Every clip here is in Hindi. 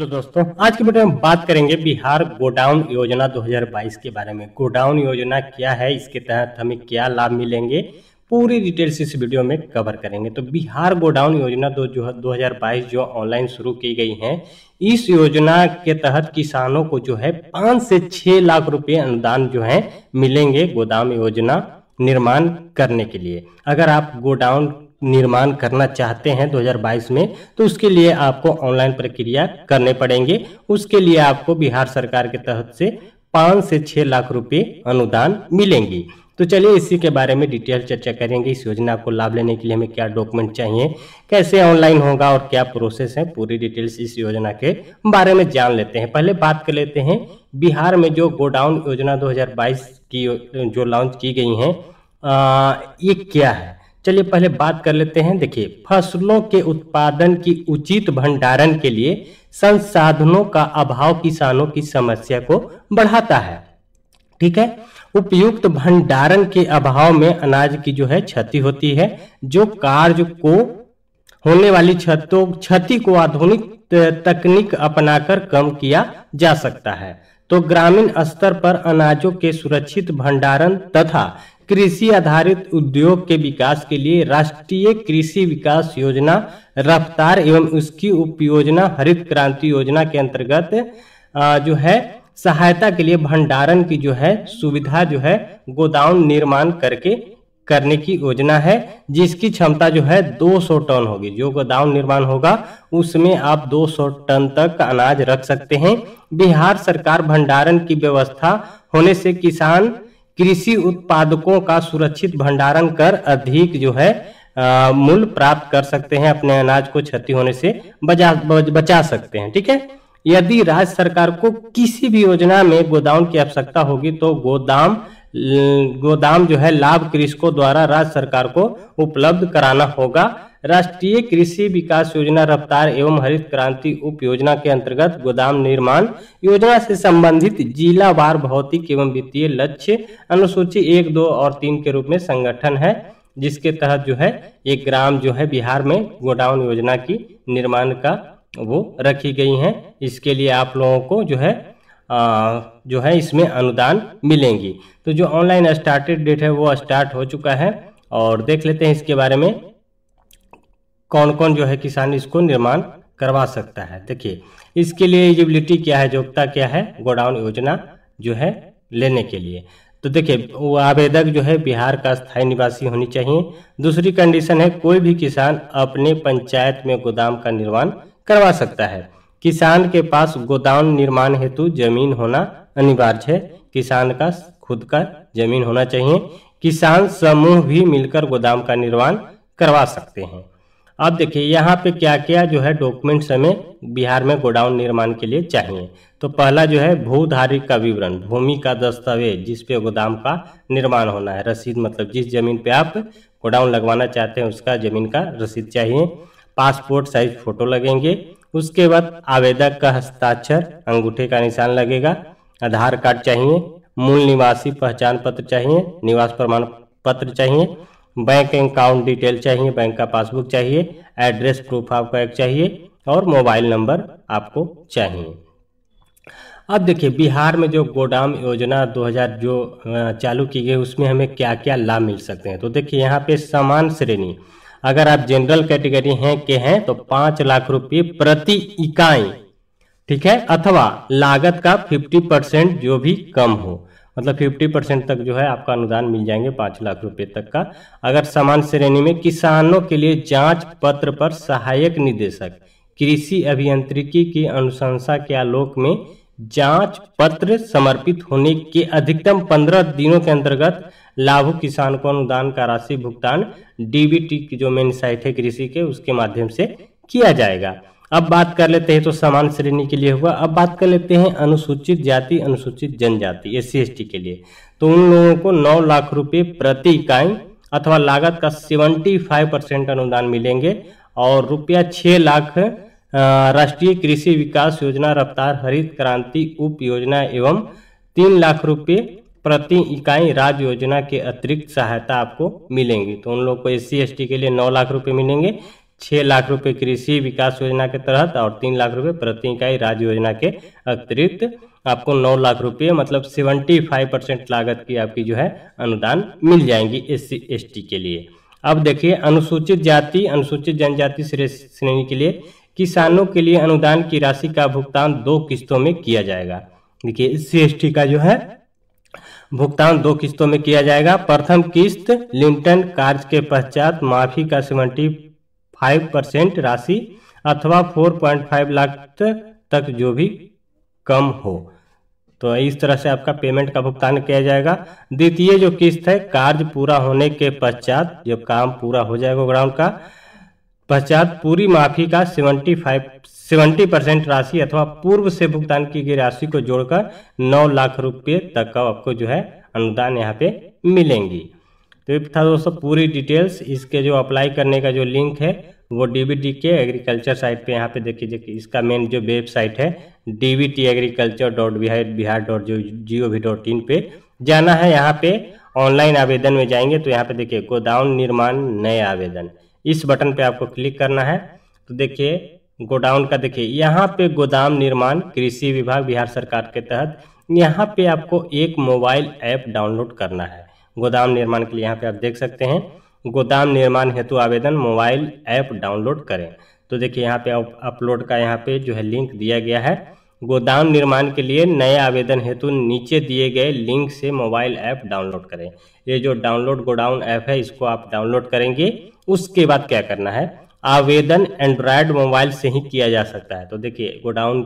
हेलो दोस्तों आज की वीडियो में बात करेंगे बिहार गोडाउन योजना 2022 के बारे में गोडाउन योजना क्या है इसके तहत हमें क्या लाभ मिलेंगे पूरी डिटेल्स इस वीडियो में कवर करेंगे तो बिहार गोडाउन योजना दो जो है दो जो ऑनलाइन शुरू की गई है इस योजना के तहत किसानों को जो है पाँच से छः लाख रुपए अनुदान जो है मिलेंगे गोदाम योजना निर्माण करने के लिए अगर आप गोडाउन निर्माण करना चाहते हैं 2022 में तो उसके लिए आपको ऑनलाइन प्रक्रिया करने पड़ेंगे उसके लिए आपको बिहार सरकार के तहत से पाँच से छः लाख रुपए अनुदान मिलेंगी तो चलिए इसी के बारे में डिटेल चर्चा करेंगे इस योजना को लाभ लेने के लिए हमें क्या डॉक्यूमेंट चाहिए कैसे ऑनलाइन होगा और क्या प्रोसेस है पूरी डिटेल्स इस योजना के बारे में जान लेते हैं पहले बात कर लेते हैं बिहार में जो गोडाउन योजना 2022 की जो लॉन्च की गई है आ, ये क्या है चलिए पहले बात कर लेते हैं देखिए फसलों के उत्पादन की उचित भंडारण के लिए संसाधनों का अभाव किसानों की समस्या को बढ़ाता है ठीक है उपयुक्त भंडारण के अभाव में अनाज की जो है क्षति होती है जो कार्य को होने वाली क्षतों क्षति को आधुनिक तकनीक अपनाकर कम किया जा सकता है तो ग्रामीण स्तर पर अनाजों के सुरक्षित भंडारण तथा कृषि आधारित उद्योग के विकास के लिए राष्ट्रीय कृषि विकास योजना रफ्तार एवं उसकी उपयोजना हरित क्रांति योजना के अंतर्गत जो है सहायता के लिए भंडारण की जो है सुविधा जो है गोदाम निर्माण करके करने की योजना है जिसकी क्षमता जो है 200 टन होगी जो गोदाम निर्माण होगा उसमें आप 200 टन तक अनाज रख सकते हैं बिहार सरकार भंडारण की व्यवस्था होने से किसान कृषि उत्पादकों का सुरक्षित भंडारण कर अधिक जो है मूल्य प्राप्त कर सकते हैं अपने अनाज को क्षति होने से बचा बचा सकते हैं ठीक है यदि राज्य सरकार को किसी भी योजना में गोदाम की आवश्यकता होगी तो गोदाम गोदाम जो है लाभ कृषकों द्वारा राज्य सरकार को उपलब्ध कराना होगा राष्ट्रीय कृषि विकास योजना रफ्तार एवं हरित क्रांति उप योजना के अंतर्गत गोदाम निर्माण योजना से संबंधित जिला वार भौतिक एवं वित्तीय लक्ष्य अनुसूची एक दो और तीन के रूप में संगठन है जिसके तहत जो है ये ग्राम जो है बिहार में गोडाउन योजना की निर्माण का वो रखी गई है इसके लिए आप लोगों को जो है आ, जो है इसमें अनुदान मिलेंगी तो जो ऑनलाइन स्टार्टेड डेट है वो स्टार्ट हो चुका है और देख लेते हैं इसके बारे में कौन कौन जो है किसान इसको निर्माण करवा सकता है देखिए इसके लिए एलिजिबिलिटी क्या है योग्यता क्या है गोडाउन योजना जो है लेने के लिए तो देखिए आवेदक जो है बिहार का स्थायी निवासी होनी चाहिए दूसरी कंडीशन है कोई भी किसान अपने पंचायत में गोदाम का निर्माण करवा सकता है किसान के पास गोदाम निर्माण हेतु जमीन होना अनिवार्य है किसान का खुद का जमीन होना चाहिए किसान समूह भी मिलकर गोदाम का निर्माण करवा सकते हैं अब देखिए यहाँ पे क्या क्या जो है डॉक्यूमेंट्स हमें बिहार में गोडाउन निर्माण के लिए चाहिए तो पहला जो है भूधारी का विवरण भूमि का दस्तावेज जिस पे गोदाम का निर्माण होना है रसीद मतलब जिस जमीन पे आप गोडाउन लगवाना चाहते हैं उसका जमीन का रसीद चाहिए पासपोर्ट साइज फोटो लगेंगे उसके बाद आवेदक का हस्ताक्षर अंगूठे का निशान लगेगा आधार कार्ड चाहिए मूल निवासी पहचान पत्र चाहिए निवास प्रमाण पत्र चाहिए बैंक अकाउंट डिटेल चाहिए बैंक का पासबुक चाहिए एड्रेस प्रूफ आपका एक चाहिए और मोबाइल नंबर आपको चाहिए अब देखिए बिहार में जो गोडाम योजना 2000 जो चालू की गई उसमें हमें क्या क्या लाभ मिल सकते हैं तो देखिए यहाँ पे समान श्रेणी अगर आप जनरल कैटेगरी हैं के हैं तो पांच लाख रुपये प्रति इकाई ठीक है अथवा लागत का 50 परसेंट जो भी कम हो मतलब 50 परसेंट तक जो है आपका अनुदान मिल जाएंगे पांच लाख रुपए तक का अगर समान श्रेणी में किसानों के लिए जांच पत्र पर सहायक निदेशक कृषि अभियंत्रिकी की अनुशंसा के आलोक में जांच पत्र समर्पित होने के अधिकतम पंद्रह दिनों के अंतर्गत लाभुक किसान को अनुदान का राशि भुगतान डीबीटी की जो मेन साइट है कृषि के उसके माध्यम से किया जाएगा अब बात कर लेते हैं तो समान श्रेणी के लिए हुआ अब बात कर लेते हैं अनुसूचित जाति अनुसूचित जनजाति एस सी के लिए तो उन लोगों को नौ लाख रुपए प्रति इकाई अथवा लागत का सेवेंटी फाइव परसेंट अनुदान मिलेंगे और रुपया छह लाख राष्ट्रीय कृषि विकास योजना रफ्तार हरित क्रांति उप योजना एवं तीन लाख रुपये प्रति इकाई राज्य योजना के अतिरिक्त सहायता आपको मिलेंगी तो उन लोग को एस सी के लिए नौ लाख रुपए मिलेंगे छः लाख रुपए कृषि विकास योजना के तहत और तीन लाख रुपए प्रति इकाई राज्य योजना के अतिरिक्त आपको नौ लाख रुपए मतलब सेवेंटी फाइव परसेंट लागत की आपकी जो है अनुदान मिल जाएंगी एस सी एस टी के लिए अब देखिए अनुसूचित जाति अनुसूचित जनजाति श्रेणी के लिए किसानों के लिए अनुदान की राशि का भुगतान दो किस्तों में किया जाएगा देखिए एस सी का जो है भुगतान दो किस्तों में किया जाएगा प्रथम किस्त लिंटन कार्य के पश्चात माफी का सेवेंटी फाइव परसेंट राशि अथवा फोर पॉइंट फाइव लाख तक जो भी कम हो तो इस तरह से आपका पेमेंट का भुगतान किया जाएगा द्वितीय जो किस्त है कार्य पूरा होने के पश्चात जो काम पूरा हो जाएगा ग्राउंड का पश्चात पूरी माफी का सेवेंटी फाइव सेवेंटी परसेंट राशि अथवा पूर्व से भुगतान की गई राशि को जोड़कर नौ लाख रुपये तक का आपको जो है अनुदान यहाँ पे मिलेंगी फिफ्थ तो था दोस्तों पूरी डिटेल्स इसके जो अप्लाई करने का जो लिंक है वो डीबीटी के एग्रीकल्चर साइट पे यहाँ पे देखिए देखिए इसका मेन जो वेबसाइट है D B T agriculture dot Bihar Bihar dot जो G O V dot in पे जाना है यहाँ पे ऑनलाइन आवेदन में जाएंगे तो यहाँ पे देखिए गोडाउन निर्माण नए आवेदन इस बटन पे आपको क्लिक करना है तो देखिए गोडाउन का देखिए यहाँ पे गोदाम निर्माण कृषि विभाग बिहार सरकार के तहत यहाँ पे आपको एक मोबाइल ऐप डाउनलोड करना है गोदाम निर्माण के लिए यहाँ पे आप देख सकते हैं गोदाम निर्माण हेतु आवेदन मोबाइल ऐप डाउनलोड करें तो देखिए यहाँ पे अपलोड का यहाँ पे जो है लिंक दिया गया है गोदाम निर्माण के लिए नए आवेदन हेतु नीचे दिए गए लिंक से मोबाइल ऐप डाउनलोड करें ये जो डाउनलोड गोडाउन ऐप है इसको आप डाउनलोड करेंगे उसके बाद क्या करना है आवेदन एंड्रॉयड मोबाइल से ही किया जा सकता है तो देखिए गोडाउन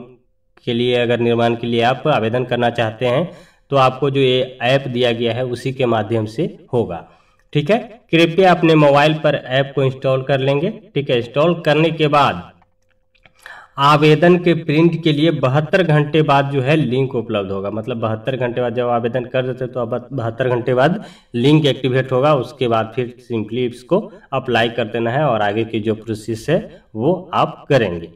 के लिए अगर निर्माण के लिए आप आवेदन करना चाहते हैं तो आपको जो ये ऐप दिया गया है उसी के माध्यम से होगा ठीक है कृपया अपने मोबाइल पर ऐप को इंस्टॉल कर लेंगे ठीक है इंस्टॉल करने के बाद आवेदन के प्रिंट के लिए बहत्तर घंटे बाद जो है लिंक उपलब्ध होगा मतलब बहत्तर घंटे बाद जब आवेदन कर देते तो अब बहत्तर घंटे बाद लिंक एक्टिवेट होगा उसके बाद फिर सिंपली इसको अप्लाई कर देना है और आगे की जो प्रोसेस है वो आप करेंगे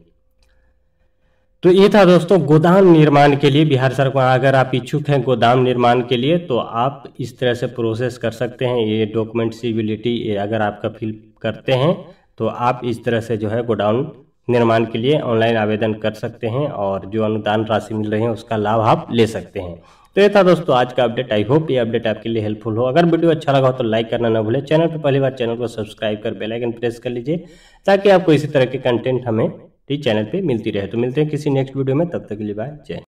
तो ये था दोस्तों गोदाम निर्माण के लिए बिहार सरकार अगर आप इच्छुक हैं गोदाम निर्माण के लिए तो आप इस तरह से प्रोसेस कर सकते हैं ये डॉक्यूमेंट सिबिलिटी ये अगर आपका फिल करते हैं तो आप इस तरह से जो है गोडाउन निर्माण के लिए ऑनलाइन आवेदन कर सकते हैं और जो अनुदान राशि मिल रही है उसका लाभ आप ले सकते हैं तो ये था दोस्तों आज का अपडेट आई होप ये अपडेट आपके लिए हेल्पफुल हो अगर वीडियो अच्छा लगा हो तो लाइक करना ना भूले चैनल पर पहली बार चैनल को सब्सक्राइब कर बेलाइकन प्रेस कर लीजिए ताकि आपको इसी तरह के कंटेंट हमें ठीक चैनल पे मिलती रहे तो मिलते हैं किसी नेक्स्ट वीडियो में तब तक के लिए बाय जय